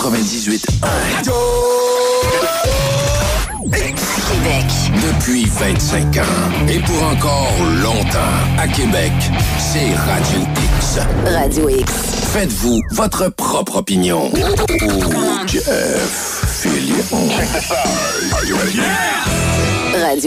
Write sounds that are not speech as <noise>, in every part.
98.1. Québec. Depuis 25 ans. Et pour encore longtemps. À Québec, c'est Radio X. Radio X. Faites-vous votre propre opinion. Radio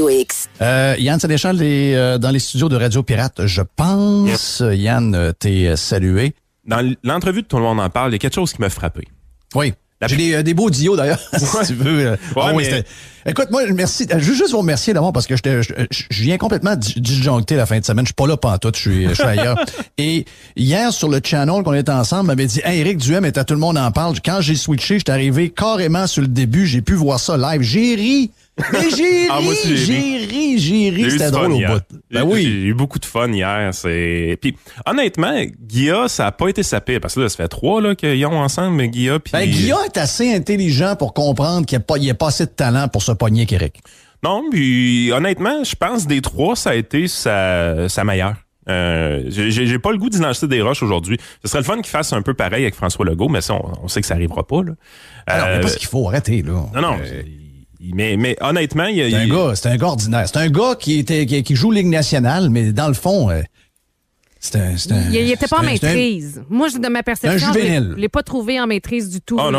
X. Euh, Yann Sénéchal est euh, dans les studios de Radio Pirate, je pense. Yann, euh, t'es salué. Dans l'entrevue de Tout le monde en parle, il y a quelque chose qui m'a frappé. Oui. J'ai euh, des, beaux dios d'ailleurs, <laughs> si tu veux. Euh, ouais, ah Écoute, moi, merci. Euh, je veux juste vous remercier d'abord parce que je, je, viens complètement disjoncté la fin de semaine. Je suis pas là pantoute, je suis, je suis ailleurs. <laughs> Et hier, sur le channel qu'on était ensemble, m'avait dit Eric Duhem est à tout le monde en parle. Quand j'ai switché, j'étais arrivé carrément sur le début, j'ai pu voir ça live. J'ai ri mais <laughs> j'ai ah, ri, j'ai ri, j'ai ri, c'était drôle au bout. Ben oui. J'ai eu beaucoup de fun hier. C'est... Puis honnêtement, Guilla, ça n'a pas été sa sapé parce que là, ça fait trois là, qu'ils ont ensemble, mais Guilla... Puis... Ben, Guilla est assez intelligent pour comprendre qu'il n'y a, pas assez de talent pour se pogner avec Non, puis honnêtement, je pense des trois, ça a été sa, sa meilleure. Euh, j'ai pas le goût d'identifier des roches aujourd'hui. Ce serait le fun qu'il fasse un peu pareil avec François Legault, mais ça, on, sait que ça arrivera pas. Là. Alors, mais pas euh, qu'il faut, arrêter. Là. Non, non. Euh, mais, honnêtement, il y a. C'est un, gars, c'est un gars ordinaire. C'est un gars qui, était, qui, joue Ligue nationale, mais dans le fond, euh, il n'était pas en maîtrise. Moi, de ma perception, je ne l'ai pas trouvé en maîtrise du tout. Oh,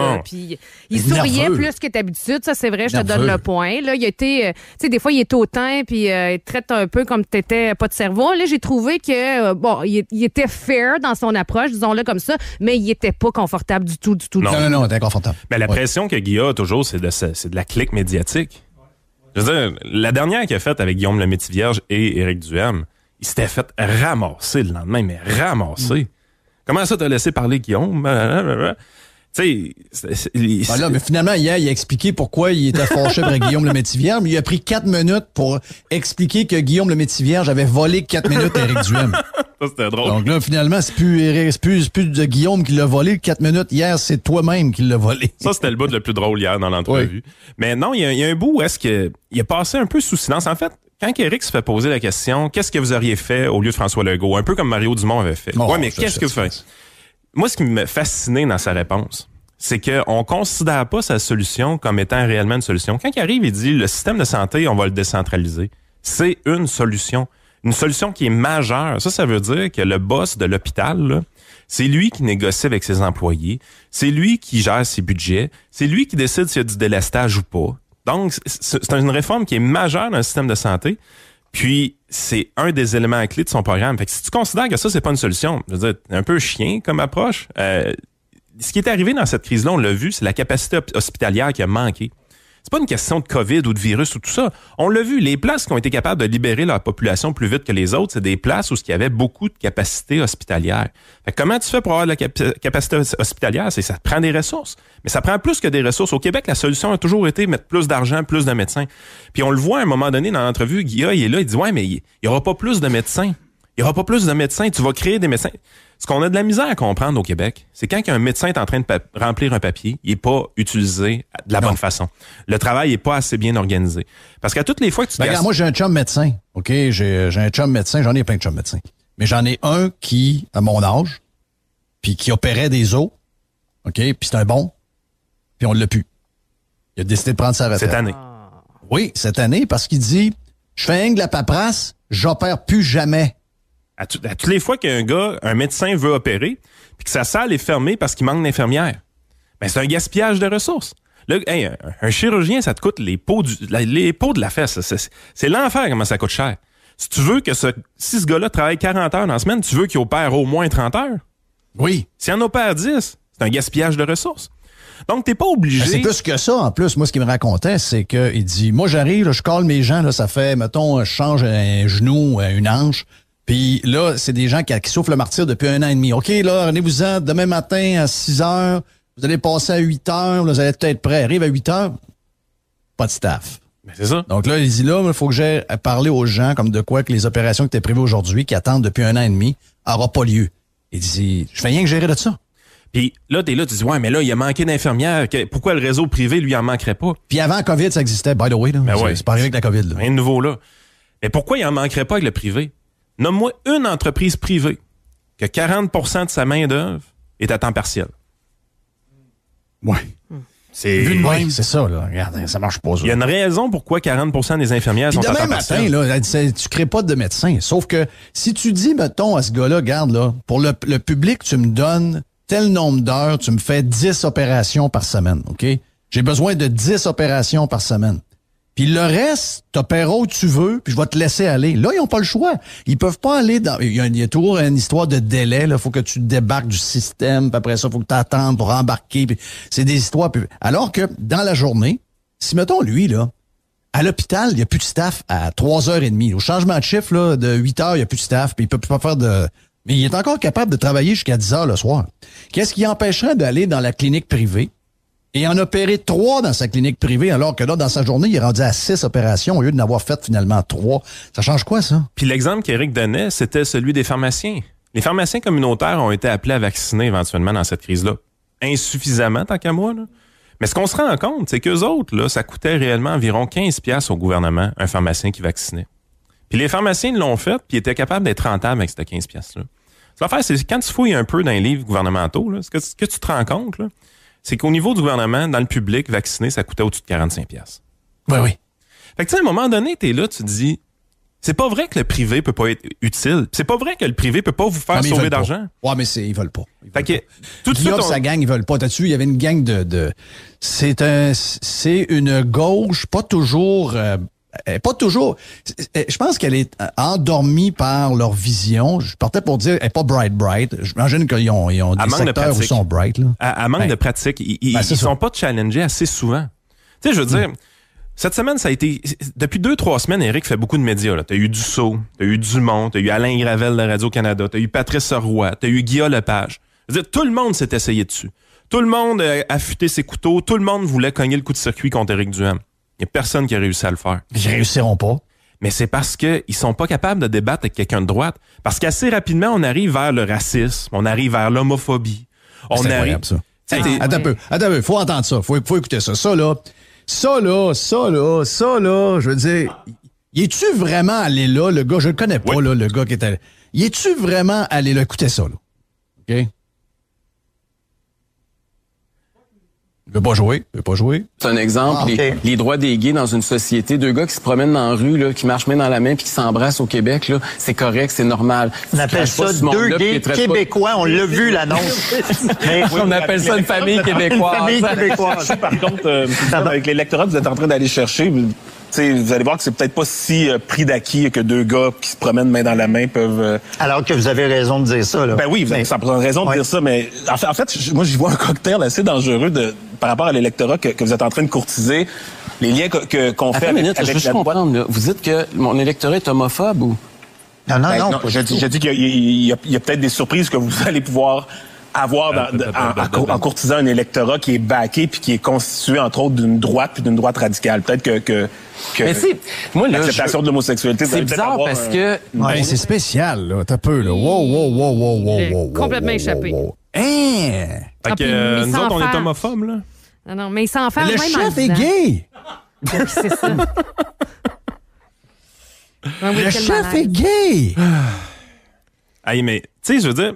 il souriait plus que d'habitude, ça c'est vrai, je te donne le point. Là, il était, euh, tu sais, des fois, il est hautain, puis euh, il traite un peu comme tu n'étais pas de cerveau. Là, j'ai trouvé que, euh, bon, il, était fair dans son approche, disons-le comme ça, mais il était pas confortable du tout, du tout. Non, non, non, il était inconfortable. Mais la pression que Guy a toujours, c'est de, de la clique médiatique. Je veux dire, la dernière qu'il a faite avec Guillaume Lemaitre-Vierge et Éric Duhem, il s'était fait ramasser le lendemain, mais ramasser. Comment ça t'as laissé parler Guillaume? <laughs> Tu sais, ben mais finalement, hier, il a expliqué pourquoi il était fâché par <laughs> Guillaume le Métivière, mais il a pris quatre minutes pour expliquer que Guillaume le vierge avait volé quatre minutes à Eric Duhem. <laughs> Ça, c'était drôle. Donc là, finalement, c'est plus, plus, de Guillaume qui l'a volé quatre minutes hier, c'est toi-même qui l'a volé. Ça, c'était le bout le plus drôle hier dans l'entrevue. Mais non, il y, a, un bout où est-ce qu'il est passé un peu sous silence. En fait, quand Eric se fait poser la question, qu'est-ce que vous auriez fait au lieu de François Legault? Un peu comme Mario Dumont avait fait. Oh, ouais, mais qu'est-ce que vous faites? Moi, ce qui me fascinait dans sa réponse, c'est qu'on ne considère pas sa solution comme étant réellement une solution. Quand il arrive, il dit le système de santé, on va le décentraliser. C'est une solution. Une solution qui est majeure. Ça, ça veut dire que le boss de l'hôpital, c'est lui qui négocie avec ses employés, c'est lui qui gère ses budgets, c'est lui qui décide s'il y a du délestage ou pas, donc, c'est une réforme qui est majeure dans le système de santé. Puis, c'est un des éléments clés de son programme. Fait que si tu considères que ça, c'est pas une solution, je veux un peu chien comme approche. Euh, ce qui est arrivé dans cette crise-là, on l'a vu, c'est la capacité hospitalière qui a manqué. C'est pas une question de COVID ou de virus ou tout ça. On l'a vu, les places qui ont été capables de libérer leur population plus vite que les autres, c'est des places où il y avait beaucoup de capacité hospitalière. comment tu fais pour avoir de la capacité hospitalière? C'est ça prend des ressources. Mais ça prend plus que des ressources. Au Québec, la solution a toujours été mettre plus d'argent, plus de médecins. Puis on le voit à un moment donné dans l'entrevue, Guillaume il est là, il dit Ouais, mais il n'y aura pas plus de médecins. Il n'y aura pas plus de médecins. Tu vas créer des médecins. Ce qu'on a de la misère à comprendre au Québec, c'est quand un médecin est en train de remplir un papier, il n'est pas utilisé de la bonne façon. Le travail n'est pas assez bien organisé. Parce qu'à toutes les fois que tu... Ben, moi, j'ai un chum médecin. OK, j'ai un chum médecin. J'en ai plein de chums médecins. Mais j'en ai un qui, à mon âge, puis qui opérait des os. OK, puis c'est un bon. Puis on l'a pu. Il a décidé de prendre sa retraite. Cette année. Ah. Oui, cette année, parce qu'il dit, je fais rien de la paperasse, j'opère plus jamais. À, toutes les fois qu'un gars, un médecin veut opérer, puis que sa salle est fermée parce qu'il manque d'infirmières, ben c'est un gaspillage de ressources. un, chirurgien, ça te coûte les peaux, de la fesse. C'est l'enfer comment ça coûte cher. Si tu veux que ce, si ce gars-là travaille 40 heures dans la semaine, tu veux qu'il opère au moins 30 heures? Oui. S'il en opère 10, c'est un gaspillage de ressources. Donc, t'es pas ben, obligé. C'est plus que ça, en plus. Moi, ce qu'il me racontait, c'est qu'il dit Moi, j'arrive, je colle mes gens, ça fait, mettons, je change un genou, euh, une hanche, puis là, c'est des gens qui, souffrent le martyr depuis un an et demi. OK, là, rendez-vous-en demain matin à 6 heures. Vous allez passer à 8 heures. vous allez être peut-être prêt. Arrive à 8 heures, pas de staff. C'est ça. Donc là, il dit là, il faut que j'aille parler aux gens comme de quoi que les opérations qui étaient prévues aujourd'hui, qui attendent depuis un an et demi, n'auront pas lieu. Il dit, je fais rien que gérer de ça. Puis là, t'es là, tu dis, ouais, mais là, il a manqué d'infirmières. Pourquoi le réseau privé, lui, en manquerait pas? Puis avant COVID, ça existait, by the way. Là. Ben c'est pas arrivé avec la COVID. Là. nouveau là. Mais pourquoi il en manquerait pas avec le privé? Nomme-moi une entreprise privée que 40 de sa main-d'œuvre est à temps partiel. Oui. C'est c'est ça là, regarde, ça marche pas Il y a une raison pourquoi 40% des infirmières sont à temps matin là, tu crées pas de médecin, sauf que si tu dis mettons à ce gars-là, regarde là, pour le, le public, tu me donnes tel nombre d'heures, tu me fais 10 opérations par semaine, OK J'ai besoin de 10 opérations par semaine. Puis le reste, t'opéras où tu veux, puis je vais te laisser aller. Là, ils ont pas le choix. Ils peuvent pas aller dans... Il y a, toujours une histoire de délai. Il faut que tu débarques du système, après ça, faut que tu attendes pour embarquer. c'est des histoires. Alors que dans la journée, si, mettons, lui, là, à l'hôpital, il n'y a plus de staff à 3h30. Au changement de chiffre, là, de 8h, il n'y a plus de staff, puis il peut pas faire de... Mais il est encore capable de travailler jusqu'à 10h le soir. Qu'est-ce qui empêcherait d'aller dans la clinique privée et en a opéré trois dans sa clinique privée, alors que là, dans sa journée, il est rendu à six opérations au lieu de n'avoir fait finalement trois. Ça change quoi, ça? Puis l'exemple qu'Éric donnait, c'était celui des pharmaciens. Les pharmaciens communautaires ont été appelés à vacciner éventuellement dans cette crise-là. Insuffisamment, tant qu'à moi. Mais ce qu'on se rend compte, c'est qu'eux autres, là, ça coûtait réellement environ 15$ au gouvernement, un pharmacien qui vaccinait. Puis les pharmaciens l'ont fait, puis ils étaient capables d'être rentables avec ces 15$-là. L'affaire, c'est quand tu fouilles un peu dans les livres gouvernementaux, là, ce, ce que tu te rends compte, là, c'est qu'au niveau du gouvernement, dans le public, vacciner, ça coûtait au-dessus de 45 pièces. Oui, oui. Fait que tu sais, à un moment donné, tu es là, tu te dis, c'est pas vrai que le privé peut pas être utile. C'est pas vrai que le privé peut pas vous faire sauver d'argent. Ouais, mais c'est, ils veulent pas. que, sa gang, ils veulent pas. T'as-tu, il y avait une gang de, c'est un, c'est une gauche pas toujours euh, euh, euh, pas toujours. Euh, je pense qu'elle est endormie par leur vision. Je partais pour dire, elle n'est pas bright bright. J'imagine qu'ils ont, ils ont des secteurs sont bright. À, manque ben. de pratique, ils, ne ben, sont pas challengés assez souvent. Tu sais, je veux hmm. dire. Cette semaine, ça a été. Depuis deux, trois semaines, Eric fait beaucoup de médias. Tu as eu Dussault, as eu Dumont, as eu Alain Gravel de Radio-Canada, tu as eu Patrice Roy, as eu Guillaume Lepage. dire, tout le monde s'est essayé dessus. Tout le monde a affûté ses couteaux, tout le monde voulait cogner le coup de circuit contre Eric Duham personne qui a réussi à le faire. Ils réussiront pas. Mais c'est parce qu'ils ne sont pas capables de débattre avec quelqu'un de droite. Parce qu'assez rapidement, on arrive vers le racisme, on arrive vers l'homophobie. On arrive. Ça. attends un peu, attends un peu, faut entendre ça, faut, faut écouter ça. Ça là, ça là, ça là, ça là, je veux dire, es-tu vraiment allé là, le gars, je le connais pas, le gars qui était allé. Es-tu vraiment allé là, écoutez ça là, OK? veut pas jouer, veut pas jouer. C'est un exemple, ah, les, droits des gays dans une société, deux gars qui se promènent dans la rue, là, qui marchent main dans la main puis qui s'embrassent au Québec, là, c'est correct, c'est normal. On appelle ça deux gays québécois, on l'a vu l'annonce. <laughs> on appelle ça une famille québécoise. Une famille québécoise. Par contre, euh, avec l'électorat, vous êtes en train d'aller chercher. vous allez voir que c'est peut-être pas si euh, pris d'acquis que deux gars qui se promènent main dans la main peuvent. Euh, Alors que vous avez raison de dire ça. Là. Ben oui, vous avez raison de dire ça, mais en fait, en fait moi j'y vois un cocktail assez dangereux de, par rapport à l'électorat que, vous êtes en train de courtiser, les liens qu'on que, qu'on fait avec, minute, Vous dites que mon électorat est homophobe ou? Non, non, ben, non. non je, dis, qu'il y a, peut-être des surprises que vous <laughs> allez pouvoir avoir ah, en, courtisant un électorat qui est baqué puis qui est constitué entre autres d'une droite puis d'une droite radicale. Peut-être que, que, moi l'acceptation de l'homosexualité c'est bizarre parce que ouais, c'est spécial là, t'as peu Wow wow wow wow wow. wow complètement échappé. Hein? Fait que ah, euh, nous autres, on est homophobes, là. Non, non, mais il s'en fait Le même chef ah, <laughs> ah est gay! c'est ça. Le chef est gay! Hey, mais, tu sais, je veux dire,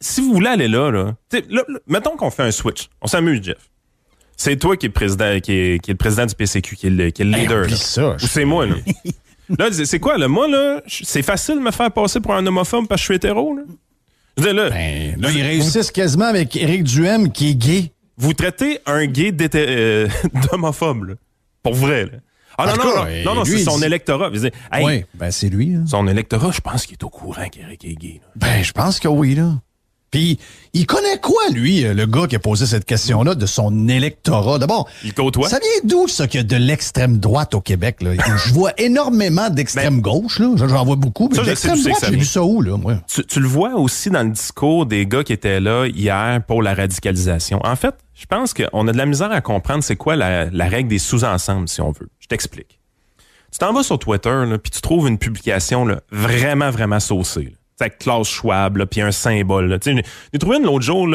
si vous voulez aller là, là, là, mettons qu'on fait un switch. On s'amuse, Jeff. C'est toi qui es président, qui, est, qui le président du PCQ, qui est le, leader. ça, Ou c'est moi, là. Là, c'est quoi, là? Moi, là, c'est facile de me faire passer pour un homophobe parce que je suis hétéro, là. Ben, là, il réussissent quasiment avec Eric Duhem qui est gay. Vous traitez un gay euh, <laughs> d'homophobe, pour vrai. Là. Ah non, non, non, non, c'est son électorat. oui, ben c'est lui. Son électorat, je pense qu'il est au courant qu'Eric est gay. Ben, je pense que oui, là. Puis, il connaît quoi, lui, euh, le gars qui a posé cette question-là de son électorat? D'abord, il Ça vient d'où, ça, a de l'extrême droite au Québec? <laughs> je vois énormément d'extrême ben, gauche, là. J'en vois beaucoup. Mais droite, j'ai ça où, là, moi? Tu, le vois aussi dans le discours des gars qui étaient là hier pour la radicalisation. En fait, je pense qu'on a de la misère à comprendre c'est quoi la, règle des sous-ensembles, si on veut. Je t'explique. Tu t'en vas sur Twitter, puis tu trouves une publication là, vraiment, vraiment saucée avec Klaus Schwab, puis un symbole. J'ai trouvé une l'autre jour,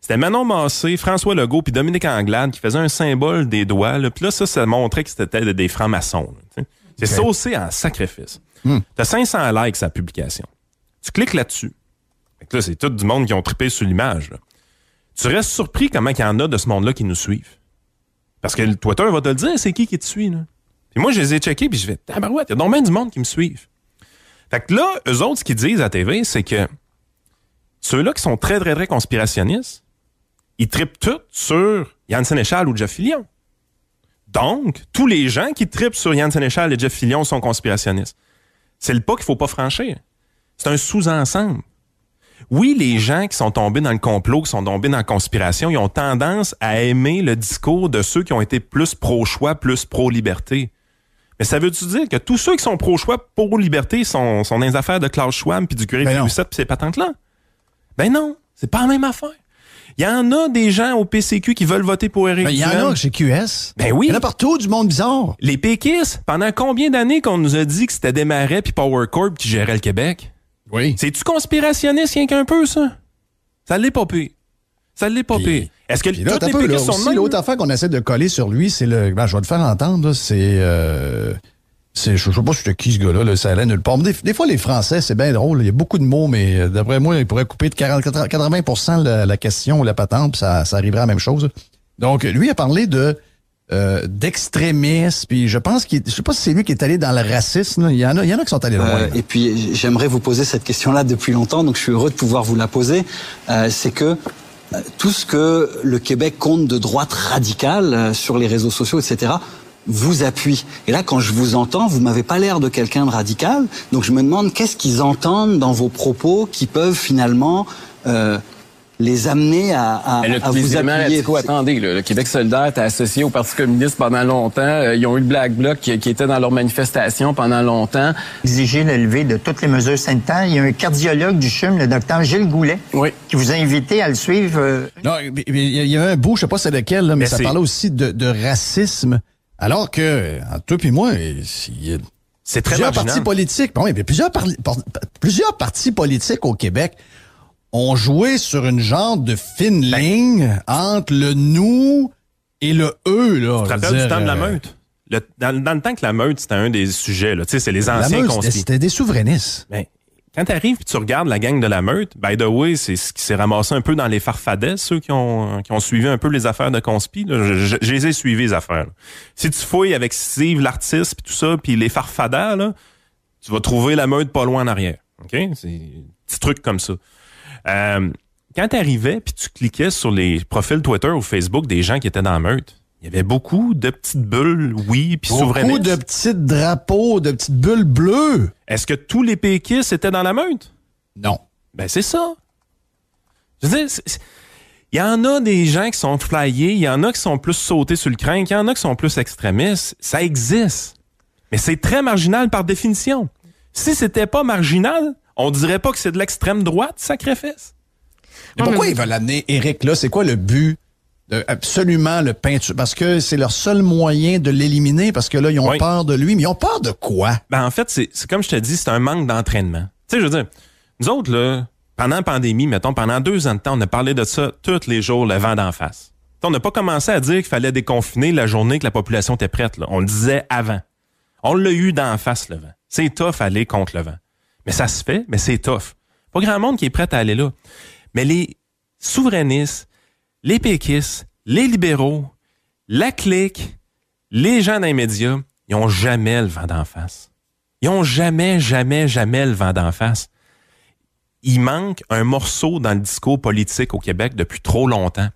c'était Manon Massé, François Legault, puis Dominique Anglade qui faisaient un symbole des doigts. puis là, ça, ça montrait que c'était des francs-maçons. C'est ça saucé en sacrifice. tu hmm. T'as 500 likes sa publication. Tu cliques là-dessus. Là, c'est tout du monde qui ont trippé sur l'image. Tu restes surpris comment il y en a de ce monde-là qui nous suivent. Parce que le Twitter va te le dire, c'est qui qui te suit. Puis moi, je les ai checkés, puis je vais, tabarouette, il y a donc du monde qui me suivent. Fait que là, eux autres, ce qu'ils disent à TV, c'est que ceux-là qui sont très, très, très conspirationnistes, ils tripent tout sur Yann Sénéchal ou Jeff Fillion. Donc, tous les gens qui tripent sur Yann Sénéchal et Jeff Fillion sont conspirationnistes. C'est le pas qu'il ne faut pas franchir. C'est un sous-ensemble. Oui, les gens qui sont tombés dans le complot, qui sont tombés dans la conspiration, ils ont tendance à aimer le discours de ceux qui ont été plus pro-choix, plus pro-liberté ça veut-tu dire que tous ceux qui sont pro-choix, pour liberté sont, sont les affaires de Klaus Schwab, puis du curé ben de puis ces patentes-là? Ben non, c'est pas la même affaire. Il y en a des gens au PCQ qui veulent voter pour Éric ben, Il y en a au QS. Ben oui. Il y en a partout du monde bizarre. Les péquistes, pendant combien d'années qu'on nous a dit que c'était Desmarais puis Power Corp qui gérait le Québec? Oui. C'est-tu conspirationniste rien qu'un peu, ça? Ça l'est pas pire. Ça l'est pas pire. Est-ce que là, toutes peu, L'autre affaire qu'on essaie de coller sur lui, c'est le. Ben, je vais le faire entendre, c'est. Euh... Je sais pas c'est qui ce gars-là, le ça allait nulle part. Des, fois, les Français, c'est bien drôle. Il y a beaucoup de mots, mais euh, d'après moi, ils pourraient couper de 40, 80 la, la, question ou la patente, puis ça, ça arriverait à la même chose. Donc, lui a parlé de euh, puis je pense qu'il... Je sais pas si c'est lui qui est allé dans le racisme. Il y en a, il y en a qui sont allés loin. Euh, et puis, j'aimerais vous poser cette question-là depuis longtemps, donc je suis heureux de pouvoir vous la poser. Euh, c'est que tout ce que le Québec compte de droite radicale euh, sur les réseaux sociaux, etc., vous appuie. Et là, quand je vous entends, vous m'avez pas l'air de quelqu'un de radical. Donc je me demande qu'est-ce qu'ils entendent dans vos propos qui peuvent finalement euh, les amener à, à, vous appuyer. Quoi, attendez, le, Québec solidaire était associé au Parti communiste pendant longtemps. Euh, ils ont eu le Black Bloc qui, était dans leur manifestation pendant longtemps. Exiger le lever de toutes les mesures sanitaires. Il y a un cardiologue du CHUM, le docteur Gilles Goulet, qui vous a invité à le suivre. Euh, non, il y a un bout, je sais pas c'est lequel, mais, ça parlait aussi de, racisme. Alors que, entre toi puis moi, il y a c'est très plusieurs partis politiques. Bon, il plusieurs, plusieurs partis politiques au Québec on jouait sur une genre de fine ben. ligne entre le nous et le eux. Là, tu te rappelles du temps de la euh, meute? dans, le temps que la meute, c'était un des sujets. Là. Tu sais, c'est les anciens C'était des souverainistes. Ben, quand tu arrives et tu regardes la gang de la meute, by the way, c'est ce qui s'est ramassé un peu dans les farfadets, ceux qui ont, suivi un peu les affaires de conspi. Je, les ai suivis, les affaires. Si tu fouilles avec Steve, l'artiste, puis tout ça, puis les farfadets, tu vas trouver la meute pas loin en arrière. OK? C'est un petit truc comme ça. Euh, quand tu arrivais puis tu cliquais sur les profils Twitter ou Facebook des gens qui étaient dans la meute, il y avait beaucoup de petites bulles, oui, puis souverainistes. Beaucoup de petits drapeaux, de petites bulles bleues. Est-ce que tous les péquistes étaient dans la meute? Non. Ben, c'est ça. Je veux il y en a des gens qui sont flyés, il y en a qui sont plus sautés sur le crâne, il y en a qui sont plus extrémistes. Ça existe. Mais c'est très marginal par définition. Si c'était pas marginal, on dirait pas que c'est de l'extrême droite, sacrifice. pourquoi ils veulent amener Eric là? C'est quoi le but? absolument le peinture. Parce que c'est leur seul moyen de l'éliminer, parce que là, ils ont peur de lui. Mais ils ont peur de quoi? Ben, en fait, c'est comme je te dis, c'est un manque d'entraînement. Tu sais, je veux dire, nous autres, là, pendant la pandémie, mettons, pendant deux ans de temps, on a parlé de ça tous les jours, le vent d'en face. on n'a pas commencé à dire qu'il fallait déconfiner la journée que la population était prête. Là. On le disait avant. On l'a eu d'en face, le vent. C'est tough aller contre le vent. Mais ça se fait, mais c'est tough. Pas grand monde qui est prêt à aller là. Mais les souverainistes, les péquistes, les libéraux, la clique, les gens dans les médias, ils n'ont jamais le vent d'en face. Ils n'ont jamais, jamais, jamais le vent d'en face. Il manque un morceau dans le discours politique au Québec depuis trop longtemps.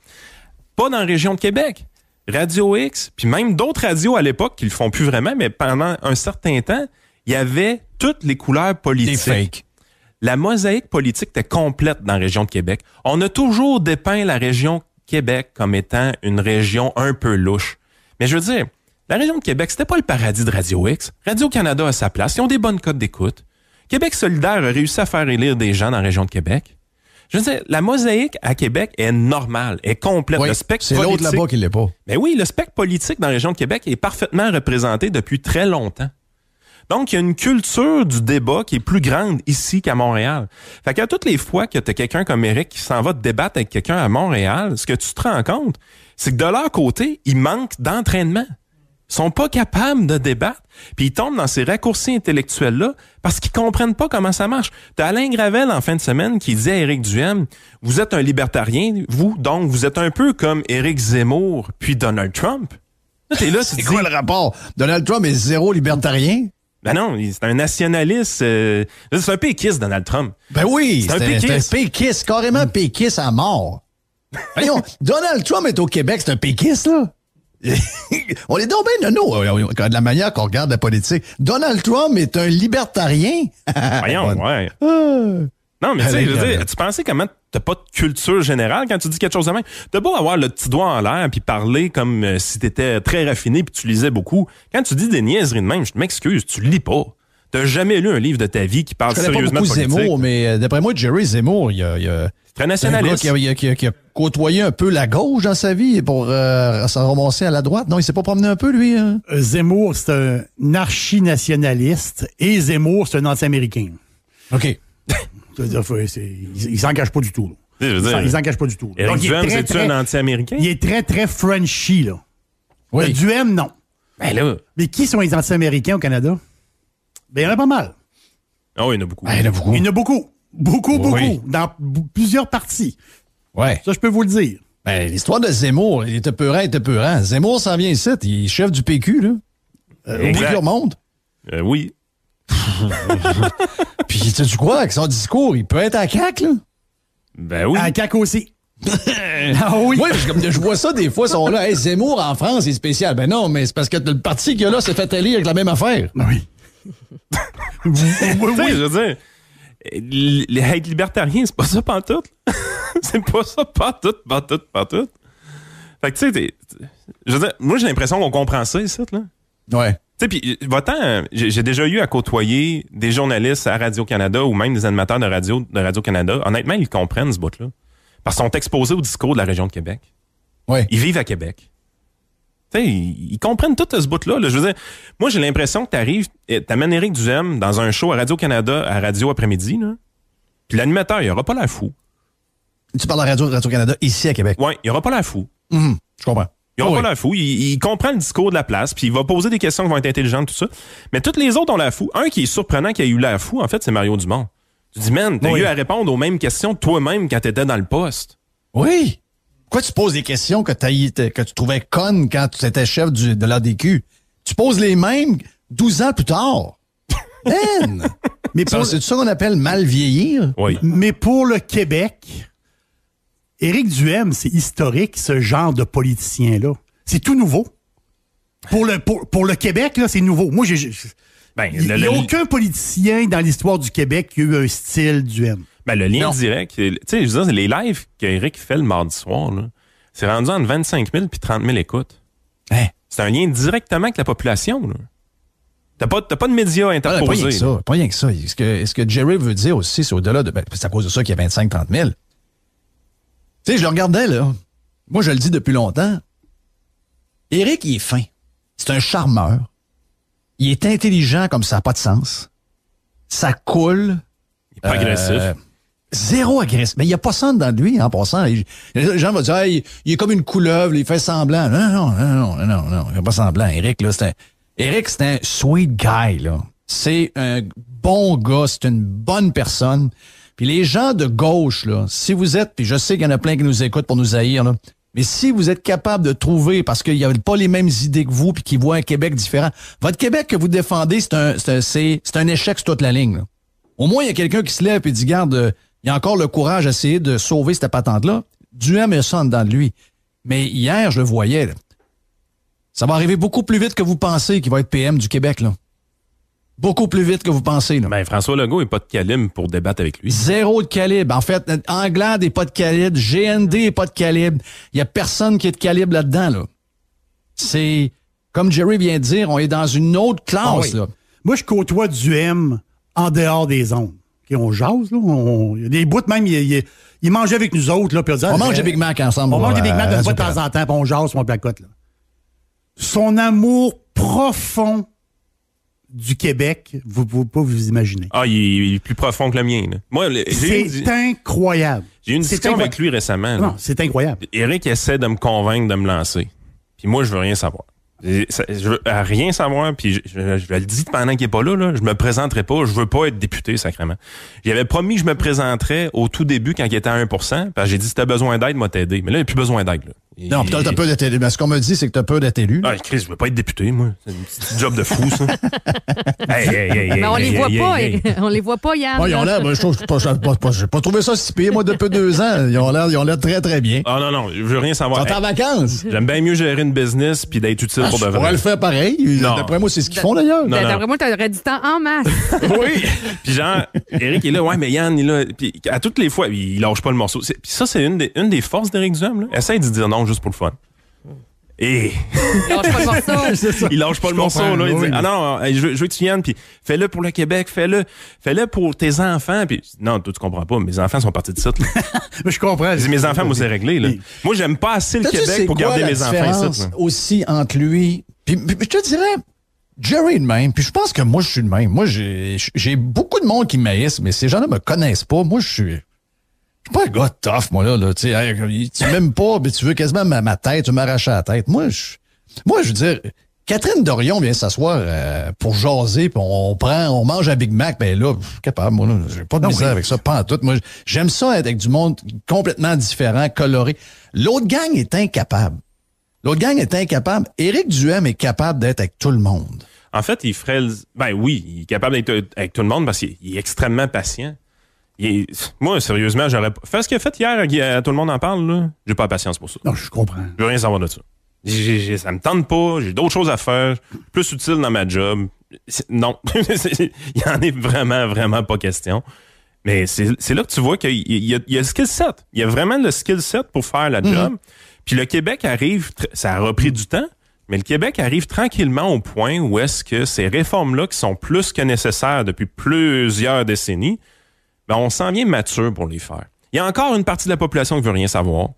Pas dans la région de Québec. Radio X, puis même d'autres radios à l'époque qui le font plus vraiment, mais pendant un certain temps, il y avait toutes les couleurs politiques. La mosaïque politique était complète dans la région de Québec. On a toujours dépeint la région Québec comme étant une région un peu louche. Mais je veux dire, la région de Québec, c'était pas le paradis de Radio X. Radio-Canada a sa place. Ils ont des bonnes codes d'écoute. Québec solidaire a réussi à faire élire des gens dans la région de Québec. Je veux dire, la mosaïque à Québec est normale, est complète. le spectre c'est l'autre là-bas qui l'est pas. Mais ben oui, le spectre politique dans la région de Québec est parfaitement représenté depuis très longtemps. Donc, il y a une culture du débat qui est plus grande ici qu'à Montréal. Fait que toutes les fois que tu as quelqu'un comme Eric qui s'en va débattre avec quelqu'un à Montréal, ce que tu te rends compte, c'est que de leur côté, ils manquent d'entraînement. Ils sont pas capables de débattre. Puis ils tombent dans ces raccourcis intellectuels-là parce qu'ils comprennent pas comment ça marche. T'as Alain Gravel en fin de semaine qui disait à Éric Duhem, vous êtes un libertarien, vous, donc vous êtes un peu comme Eric Zemmour puis Donald Trump. c'est quoi le rapport? Donald Trump est zéro libertarien? Ben non, c'est un nationaliste. Euh, c'est un péquiste, Donald Trump. Ben oui, c'est un, péquiste. carrément péquiste à mort. <laughs> Voyons, Donald Trump est au Québec, c'est un péquiste, là. <laughs> on est donc bien nono, euh, de la manière qu'on regarde la politique. Donald Trump est un libertarien. <laughs> Voyons, ouais. Ah. Non, mais tu sais, tu pensais comment t'as pas de culture générale quand tu dis quelque chose de même. T'as beau avoir le petit doigt en l'air puis parler comme euh, si tu étais très raffiné puis tu lisais beaucoup. Quand tu dis des niaiseries de même, je m'excuse, tu lis pas. T'as jamais lu un livre de ta vie qui parle je sérieusement pas de Zemmour, mais euh, d'après moi, Jerry Zemmour, il y a, très nationaliste. Un qui, a, côtoyé un peu la gauche dans sa vie pour euh, s'en remonter à la droite. Non, il s'est pas promené un peu, lui. Hein? Zemmour, c'est un archi-nationaliste et Zemmour, c'est un anti-américain. OK ils il ne s'engage pas du tout. ils s'engage pas du tout. Eric Duhem, c'est-tu un anti-américain? Il est très, très Frenchy, là. Oui. Le Duhem, non. Ben Mais qui sont les anti-américains au Canada? Ben, il y en a pas mal. Ah ben, il y en a beaucoup. il y en a beaucoup. beaucoup. Beaucoup, Dans plusieurs parties. Ouais. Ça, je peux vous le dire. Ben, l'histoire de Zemmour, il était peurant, il était peurant. Zemmour s'en vient ici, il est chef du PQ, là. Euh, au PQ monde Euh, oui. <laughs> Puis tu, crois, que son discours, il peut être à cac, là? Ben oui. À cac aussi. <laughs> ah oui. Oui, comme je vois ça des fois, sont là. Zemmour en France, c'est spécial. Ben non, mais c'est parce que le parti qu'il y a là s'est fait élire avec la même affaire. Ben oui. <laughs> oui, oui, je veux dire, les hate libertariens, c'est pas ça pantoute. c'est pas ça pantoute, pantoute, pantoute. Fait que tu sais, je moi j'ai l'impression qu'on comprend ça ici, là. Ouais. Tu sais, euh, euh, j'ai déjà eu à côtoyer des journalistes à Radio-Canada ou même des animateurs de radio de Radio-Canada. Honnêtement, ils comprennent ce bout-là. Parce qu'ils sont exposés au discours de la région de Québec. Ouais. Ils vivent à Québec. Tu ils, comprennent tout euh, ce bout-là. Je veux dire, moi, j'ai l'impression que t'arrives, eh, t'amènes Eric Duhem dans un show à Radio-Canada à Radio après-midi, là. Puis l'animateur, il n'y aura pas la fou. Tu parles à Radio-Canada ici à Québec. Oui, il n'y aura pas la fou. Mm-hmm. je comprends. Ils n'ont ah pas la fou. Il, comprend le discours de la place, puis il va poser des questions qui vont être intelligentes, tout ça. Mais toutes les autres ont la fou. Un qui est surprenant qui a eu la fou, en fait, c'est Mario Dumont. Tu dis, man, t'as eu à répondre aux mêmes questions toi-même quand t'étais dans le poste. Oui. Pourquoi tu poses des questions que, tu trouvais connes quand tu étais chef du, de l'ADQ? Tu poses les mêmes 12 ans plus tard. <laughs> man! Mais c'est ça qu'on appelle mal vieillir. Oui. Mais pour le Québec, Éric Duhem, c'est historique, ce genre de politicien-là. C'est tout nouveau. Pour le, pour, le Québec, là, c'est nouveau. Moi, j'ai. Ben, il n'y a aucun politicien dans l'histoire du Québec qui a eu un style Duhem. Ben, le lien direct, tu sais, je les lives qu'Éric fait le mardi soir, c'est rendu entre 25 000 puis 30 000 écoutes. Hein? C'est un lien directement avec la population. Là. T'as pas, pas de médias ah, interposés. pas rien que ça. Est-ce que, est -ce que Jerry veut dire aussi, c'est au-delà de. Ben, c'est à cause de ça qu'il y a 25-30 000. Tu sais, je le regardais, là. Moi, je le dis depuis longtemps. Eric, il est fin. C'est un charmeur. Il est intelligent comme ça pas de sens. Ça coule. Il est pas agressif. Euh, zéro agressif. Mais il y a pas ça dans lui, en passant. les gens vont dire, il est comme une couleuvre, il fait semblant. Non, non, non, non, non, non, il fait pas semblant. Eric, là, c'est un, Eric, c'est un sweet guy, là. C'est un bon gars, c'est une bonne personne. Puis les gens de gauche, là, si vous êtes, puis je sais qu'il y en a plein qui nous écoutent pour nous haïr, là, mais si vous êtes capable de trouver, parce qu'il n'y a pas les mêmes idées que vous, puis qui voient un Québec différent, votre Québec que vous défendez, c'est un, c'est, un échec sur toute la ligne. Au moins, il y a quelqu'un qui se lève et dit, garde, euh, il y a encore le courage essayer de sauver cette patente-là. Dieu aime ça en dedans de lui. Mais hier, je le voyais. Ça va arriver beaucoup plus vite que vous pensez qu'il va être PM du Québec. Là beaucoup plus vite que vous pensez. Ben, François Legault n'est pas de calibre pour débattre avec lui. Zéro de calibre. En fait, Anglade n'est pas de calibre, GND n'est pas de calibre. Il n'y a personne qui est de calibre là-dedans. Là. C'est, comme Jerry vient de dire, on est dans une autre classe. Ah Moi, je côtoie du M en dehors des ondes qui on jase, là. On... Des bouts, même, il, il, avec nous autres. on, ah, mange des Big Mac ensemble. On mange des Big Mac de, temps en temps, puis on jase, mon placote. Son amour profond du Québec, vous ne pouvez pas vous imaginer. Ah, il est, plus profond que le mien. Moi, c'est incroyable. J'ai eu une discussion avec lui récemment. Non, c'est incroyable. Eric essaie de me convaincre de me lancer. Puis moi, je veux rien savoir. Je veux rien savoir, puis je, je, le dis pendant qu'il n'est pas là, là, je me présenterai pas, je veux pas être député, sacrément. J'avais promis que je me présenterais au tout début quand il était à 1%, parce j'ai dit si t'as besoin d'aide, moi t'aider. Mais là, il n'y a plus besoin d'aide. Non, putain, t'as peur d'être élu. Mais ce qu'on me dit, c'est que t'as peur d'être élu. Ah, Chris, je veux pas être député, moi. C'est une petite job de fou, ça. <laughs> hey, hey, hey, mais on les voit pas. <laughs> On les voit pas, Yann. Ouais, ils ont l'air, ben, je trouve, j'ai pas trouvé ça si pire, moi, depuis deux ans. Ils ont l'air, ils ont l'air très, très bien. Ah, non, non, je veux rien savoir. Ils en vacances. J'aime bien mieux gérer une business puis d'être utile ah, pour de vrai. On le faire pareil. D'après moi, c'est ce qu'ils font, d'ailleurs. D'après moi, t'aurais du temps en masse. <laughs> oui. Puis genre, Eric est là, ouais, mais Yann, il est là. Puis à toutes les fois, il lâche pas le morceau. Puis ça, c'est une des, forces d'Eric Zum, là. Essaye de dire non juste pour le fun. Et... Il lâche pas le <laughs> morceau. Il lâche pas le morceau. Là. il dit, ah non, je, veux, que tu viennes, puis fais-le pour le Québec, fais-le fais-le pour tes enfants. Puis, non, toi, tu comprends pas, mes enfants sont partis de ça. <laughs> Mais je comprends. mes enfants, moi, c'est réglé. Là. Moi, j'aime pas assez le Québec pour garder mes enfants ici. aussi entre lui... Puis, je te dirais, Jerry est même, puis je pense que moi, je suis le même. Moi, j'ai beaucoup de monde qui me mais ces gens-là me connaissent pas. Moi, je suis... Je suis pas un gars tough, moi, là. là tu hein, m'aimes pas, mais tu veux quasiment ma, tête, tu m'arraches la tête. Moi, je moi, je veux dire, Catherine Dorion vient s'asseoir euh, pour jaser, puis on prend, on mange un Big Mac, mais ben là, suis capable, moi, j'ai pas de misère avec ça, pas en tout. Moi, j'aime ça être avec du monde complètement différent, coloré. L'autre gang est incapable. L'autre gang est incapable. Éric Duhem est capable d'être avec tout le monde. En fait, il ferait... Ben oui, il est capable d'être euh, avec tout le monde parce qu'il est extrêmement patient. Moi, sérieusement, j'aurais pas. Faire ce qu'il a fait hier, euh, tout le monde en parle, là. J'ai pas la patience pour ça. Non, je comprends. Je veux rien savoir de ça. ça me tente pas, j'ai d'autres choses à faire, plus utile dans ma job. Non, <laughs> il y en est vraiment, vraiment pas question. Mais c'est là que tu vois qu'il y, a le skill set. Il y a vraiment le skill set pour faire la mhm. job. Puis le Québec arrive, ça a repris du temps, mais le Québec arrive tranquillement au point où est-ce que ces réformes-là, qui sont plus que nécessaires depuis plusieurs décennies, ben on s'en vient mature pour les faire. Il y a encore une partie de la population qui veut rien savoir.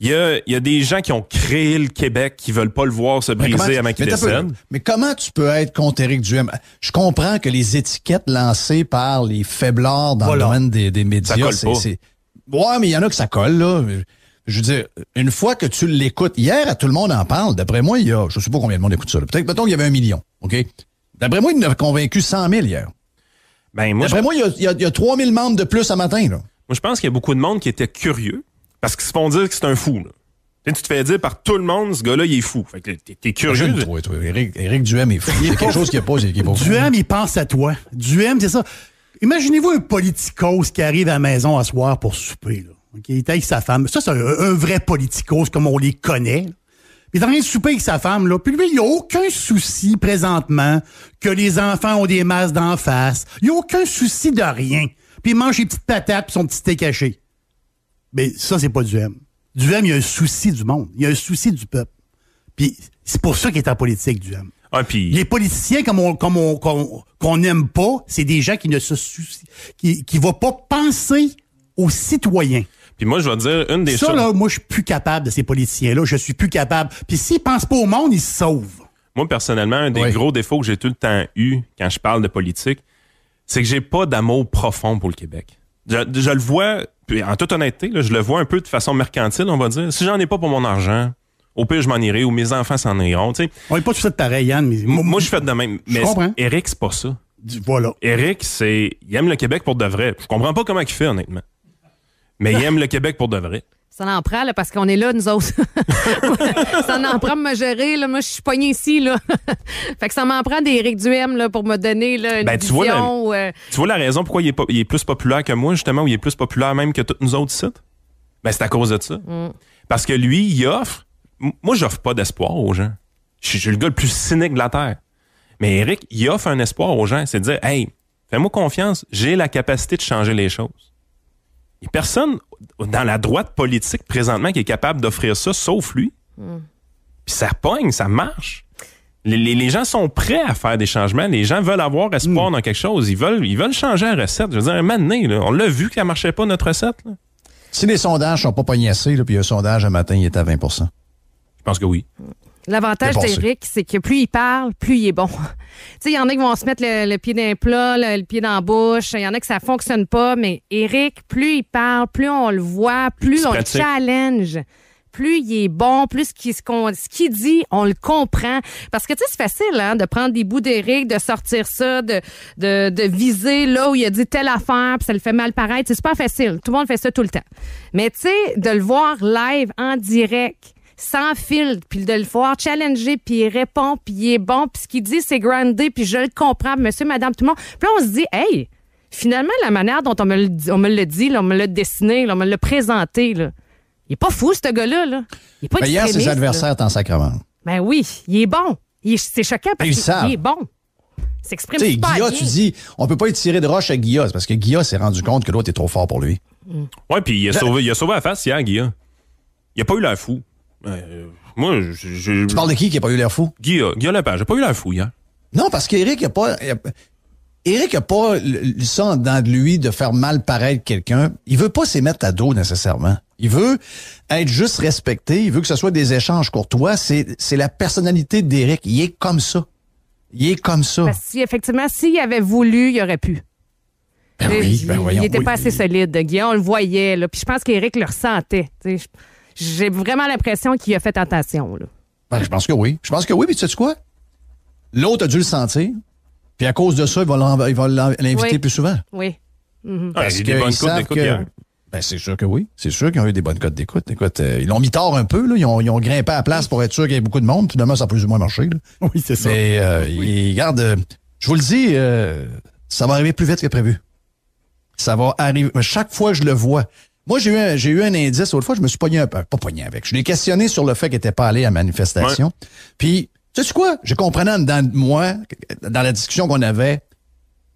Il y, a, des gens qui ont créé le Québec qui veulent pas le voir se briser à qu'il Mais comment tu peux être contre Éric Duhem? Je comprends que les étiquettes lancées par les faiblards dans le domaine des, médias, ça c'est... Ouais, mais il y en a que ça colle, là. Je veux dire, une fois que tu l'écoutes, hier, à tout le monde en parle. D'après moi, il y a, je sais pas combien de monde écoute ça. Peut-être, mettons, il y avait un million, OK? D'après moi, il nous a convaincu 100 000 hier. Ben, moi, il y, a, 3000 membres de plus à matin. Là. Moi, je pense qu'il y a beaucoup de monde qui était curieux parce qu'ils se font dire que c'est un fou. Tu te fais dire par tout le monde, ce gars-là, il est fou. Fait que t'es, curieux. Éric, Duhem est fou. Il y a quelque chose qui est pas, qui Duhem, il pense à toi. Duhem, c'est ça. Imaginez-vous un politico qui arrive à la maison à soir pour souper. Là. il taille sa femme. Ça, c'est un, vrai politico comme on les connaît. Il est en train de souper avec sa femme, là. Puis lui, il n'y a aucun souci présentement que les enfants ont des masques d'en face. Il n'y a aucun souci de rien. Puis il mange ses petites patates puis son petit thé caché. Mais ça, c'est pas du M. Du M, il y a un souci du monde. Il y a un souci du peuple. Puis c'est pour ça qu'il est en politique, du M. Ah, pis... Les politiciens comme on comme on qu'on n'aime pas, c'est des gens qui ne se soucient, qui qui vont pas penser aux citoyens. Puis moi, je vais dire une des choses. Ça, là, moi, je suis plus capable de ces politiciens-là. Je suis plus capable. Puis s'ils pensent pas au monde, ils se sauvent. Moi, personnellement, un des gros défauts que j'ai tout le temps eu quand je parle de politique, c'est que j'ai pas d'amour profond pour le Québec. Je, le vois, puis en toute honnêteté, je le vois un peu de façon mercantile, on va dire. Si j'en ai pas pour mon argent, au pire, je m'en irai, ou mes enfants s'en iront. On n'est pas tous ça de pareil, Yann. Mais... Moi, moi, je fais de même. Mais Eric, c'est pas ça. Voilà. Eric, c'est. Il aime le Québec pour de vrai. Je comprends pas comment il fait, honnêtement mais il aime le Québec pour de vrai. Ça en prend, là, parce qu'on est là, nous autres. <laughs> ça en prend pour me gérer, Moi, je suis pogné ici, là. <laughs> fait que ça m'en prend d'Éric pour me donner, là, une ben, tu, vois euh. la, raison pourquoi il est, plus populaire que moi, justement, ou il est plus populaire même que tous nos autres sites? Ben, c'est à cause de ça. Mm. Parce que lui, il offre... Moi, j'offre pas d'espoir aux gens. Je suis le gars le plus cynique de la Terre. Mais Eric, il offre un espoir aux gens. C'est de dire, hey, fais-moi confiance, j'ai la capacité de changer les choses. Il personne dans la droite politique présentement qui est capable d'offrir ça, sauf lui. Hmm. Puis ça pogne, ça marche. Les, gens sont prêts à faire des changements. Les gens veulent avoir espoir hmm. dans quelque chose. Ils veulent, ils veulent changer la recette. Je veux dire, un on l'a vu que ça marchait pas, notre recette. Si les sondages sont pas pognassés, puis un sondage un matin, il est à 20 Je pense que oui. Hmm. L'avantage d'Eric, c'est que plus il parle, plus il est bon. <laughs> tu sais, il y en a qui vont se mettre le, pied d'un plat, le, pied dans la bouche. Il y en a que ça fonctionne pas, mais Eric, plus il parle, plus on le voit, plus on le challenge. Plus il est bon, plus ce qu'il dit, on le comprend. Parce que, tu sais, c'est facile hein, de prendre des bouts d'Eric, de sortir ça, de, de, viser là où il a dit telle affaire, puis ça le fait mal paraître. C'est pas facile. Tout le monde fait ça tout le temps. Mais, tu sais, de le voir live, en direct, sans fil, puis de le voir challenger, puis il répond, puis il est bon, puis ce qu'il dit, c'est grandé, puis je le comprends, monsieur, madame, tout le monde. Puis là, on se dit, hey, finalement, la manière dont on me l'a dit, on me l'a dessiné, on me l'a présenté, là, il est pas fou, ce gars-là. Là. Il n'est pas Mais Hier, ses adversaires en sacrement. Ben oui, il est bon. C'est choquant parce qu'il est bon s'exprime Tu sais, Guilla, tu dis, on peut pas être tirer de roche à Guilla, parce que Guilla s'est rendu compte que l'autre était trop fort pour lui. Oui, Ouais, puis il a, sauvé, il a sauvé la face hier, Guilla. Il a pas eu la fou. Euh, tu parles de qui qui n'a pas eu l'air fou? Guillaume Guy Je euh, j'ai pas eu l'air fou hein Non, parce qu'Éric n'a pas. a, Éric n'a pas le sens dans de lui de faire mal paraître quelqu'un. Il veut pas s'émettre à dos nécessairement. Il veut être juste respecté. Il veut que ce soit des échanges courtois. C'est la personnalité d'Éric. Il est comme ça. Il est comme ça. si, effectivement, s'il avait voulu, il aurait pu. Ben oui, il n'était ben pas assez solide, Guillaume. On le voyait. Là. Puis je pense qu'Éric le ressentait. J'ai vraiment l'impression qu'il a fait attention. Ben, je pense que oui. Je pense que oui, mais tu sais quoi? L'autre a dû le sentir. Puis à cause de ça, il va l'inviter plus souvent. Oui. Mhm. Ah, Parce ah, des bonnes d'écoute que... Hein. ben, c'est sûr que oui. C'est sûr qu'ils ont eu des bonnes cotes d'écoute. Écoute, euh, ils l'ont mis tard un peu. Là. Ils, ont, grimpé à la place pour être sûr qu'il y ait beaucoup de monde. Puis demain, ça a plus ou moins marché. <laughs> Oui, c'est ça. Mais euh, ils gardent. Euh, je vous le dis, ça va arriver plus vite que prévu. Ça va arriver. Chaque fois que je le vois, moi, j'ai eu, un, j'ai eu un indice. Autrefois, je me suis pogné un peu. Pas pogné avec. Je l'ai questionné sur le fait qu'il n'était pas allé à la manifestation. Puis, tu sais quoi? Je comprenais dans moi, dans la discussion qu'on avait,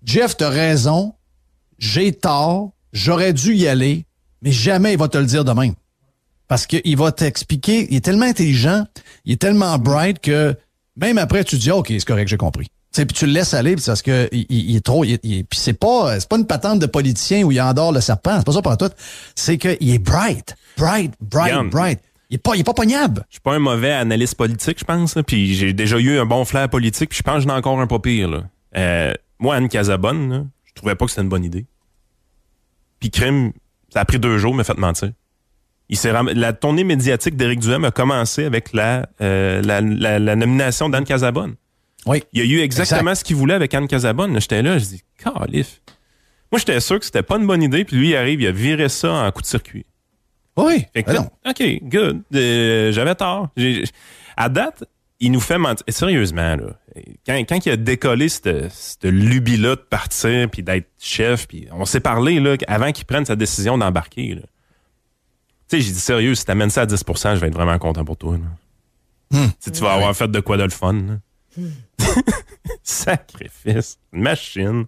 Jeff, t'as raison, j'ai tort, j'aurais dû y aller, mais jamais il va te le dire demain. Parce qu'il va t'expliquer, il est tellement intelligent, il est tellement bright que même après, tu dis, OK, c'est correct, j'ai compris puis tu le laisses aller, parce que il, est trop. puis c'est pas, pas une patente de politicien où il endort le serpent. C'est pas ça pour tout. C'est qu'il est bright, bright, bright, bright. Il n'est pas, il est pas pognable. Je suis pas un mauvais analyste politique, je pense. Puis j'ai déjà eu un bon flair politique. Puis je pense que j'en ai encore un pas pire. Euh, moi, Anne Casabonne, je trouvais pas que c'était une bonne idée. Puis crime, ça a pris deux jours, mais faites mentir. Il La tournée médiatique d'Éric Duhem a commencé avec la, euh, nomination d'Anne Casabonne il Il a eu exactement ce qu'il voulait avec Anne Casabonne. J'étais là, je dis, calif. Moi, j'étais sûr que c'était pas une bonne idée, puis lui, il arrive, il a viré ça en coup de circuit. Oui. Fait ben OK, good. Euh, j'avais tort. à date, il nous fait mentir. Sérieusement, là, quand, quand il a décollé cette, cette lubie-là de partir, puis d'être chef, puis on s'est parlé là, avant qu'il prenne sa décision d'embarquer. Tu sais, j'ai dit sérieux, si t'amènes ça à 10 je vais être vraiment content pour toi. Hmm. Si tu vas avoir fait de quoi de le fun. Hmm. <laughs> Sacrifice. machine.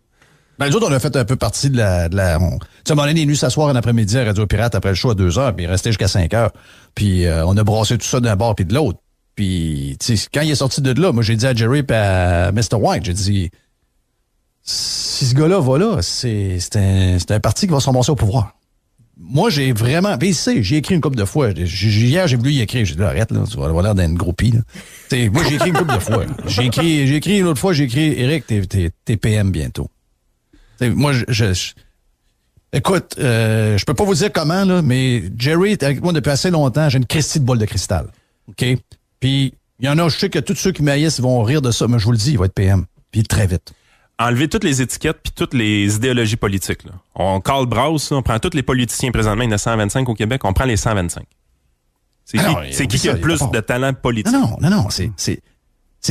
Ben, nous autres, on a fait un peu partie de la. De la on... Tu sais, on est s'asseoir un après-midi à Radio Pirate après le show à 2 heures, puis il jusqu'à 5 heures. Puis euh, on a brassé tout ça d'un bord puis de l'autre. Puis, tu sais, quand il est sorti de là, moi, j'ai dit à Jerry et à Mr. White, j'ai dit si ce gars-là va là, c'est un, un parti qui va se au pouvoir moi, j'ai vraiment. Puis, sait, j'ai écrit une couple de fois. Hier, j'ai voulu y écrire. J'ai dit, arrête, là, tu vas avoir l'air une groupie. Là. Moi, j'ai écrit une couple de fois. J'ai écrit, j'ai écrit une autre fois, j'ai écrit, Eric, t'es, t'es, PM bientôt. moi, je, Écoute, euh, je peux pas vous dire comment, là, mais Jerry avec moi depuis assez longtemps. J'ai une Christie de bol de cristal. OK? Puis, il y en a, je sais que tous ceux qui m'aillissent vont rire de ça, mais je vous le dis, il va être PM. Puis très vite enlever toutes les étiquettes puis toutes les idéologies politiques. On call Brass, on prend tous les politiciens présentement, il y en a 125 au Québec, on prend les 125. C'est ah qui, qui, a le plus de talent politique? Non, non, non, c'est,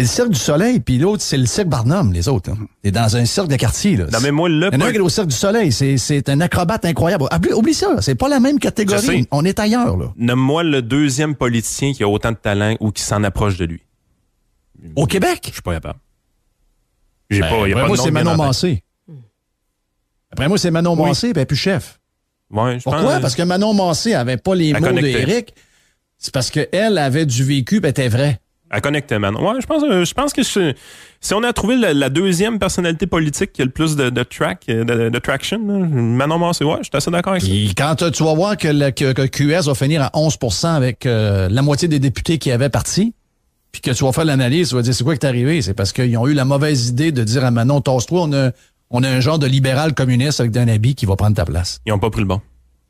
le cercle du soleil, puis l'autre, c'est le cercle Barnum, les autres. Hein. est dans un cercle de quartier. Là. Non, mais moi, Il y est au cercle du soleil. C'est un acrobate incroyable. Oublie, ça. C'est pas la même catégorie. On est ailleurs. Nomme-moi le deuxième politicien qui a autant de talent ou qui s'en approche de lui. Au Québec? Je suis pas capable. Ben, après moi, c'est Manon Mancé. Après moi, c'est Manon oui. Mancé, ben plus chef. Pourquoi? Parce que Manon Mancé avait pas les mots d'Éric. C'est parce qu'elle avait du vécu, ben était vrai. Elle connectait Manon. Ouais, je pense, euh, je pense que si on a trouvé la, deuxième personnalité politique qui a le plus de, track, euh, de, traction, Manon Mancé, ouais, je suis assez d'accord avec ça. quand tu vas voir que, le, QS va finir à 11 avec euh, la moitié des députés qui avaient parti, puis que tu vas faire l'analyse, tu vas dire c'est quoi qui est arrivé? C'est parce qu'ils ont eu la mauvaise idée de dire à Manon, tasse-toi, on a, on a un genre de libéral communiste avec un habit qui va prendre ta place. Ils ont pas pris le bon.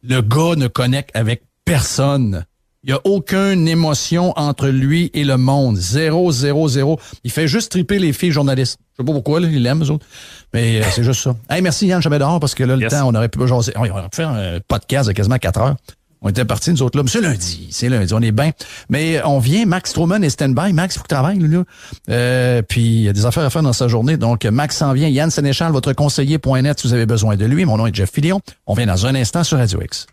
Le gars ne connecte avec personne. Il n'y a aucune émotion entre lui et le monde. Zéro, zéro, zéro. Il fait juste triper les filles journalistes. Je sais pas pourquoi, là, il aime, autres. Mais euh, c'est juste ça. merci Yann, j'avais dehors parce que là, le temps, on aurait pu jaser. On aurait pu faire un podcast de quasiment 4 heures. On était parti nous autres, là. C'est lundi, c'est lundi, on est bien. Mais euh, on vient, Max Truman est stand-by. Max, il faut que tu travailles, là. Euh, puis il y a des affaires à faire dans sa journée. Donc, Max s'en vient. Yann Sénéchal, votre conseiller.net, si vous avez besoin de lui. Mon nom est Jeff Fillion. On vient dans un instant sur Radio X.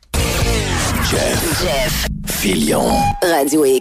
Jeff. Jeff. Fillion. Radio X.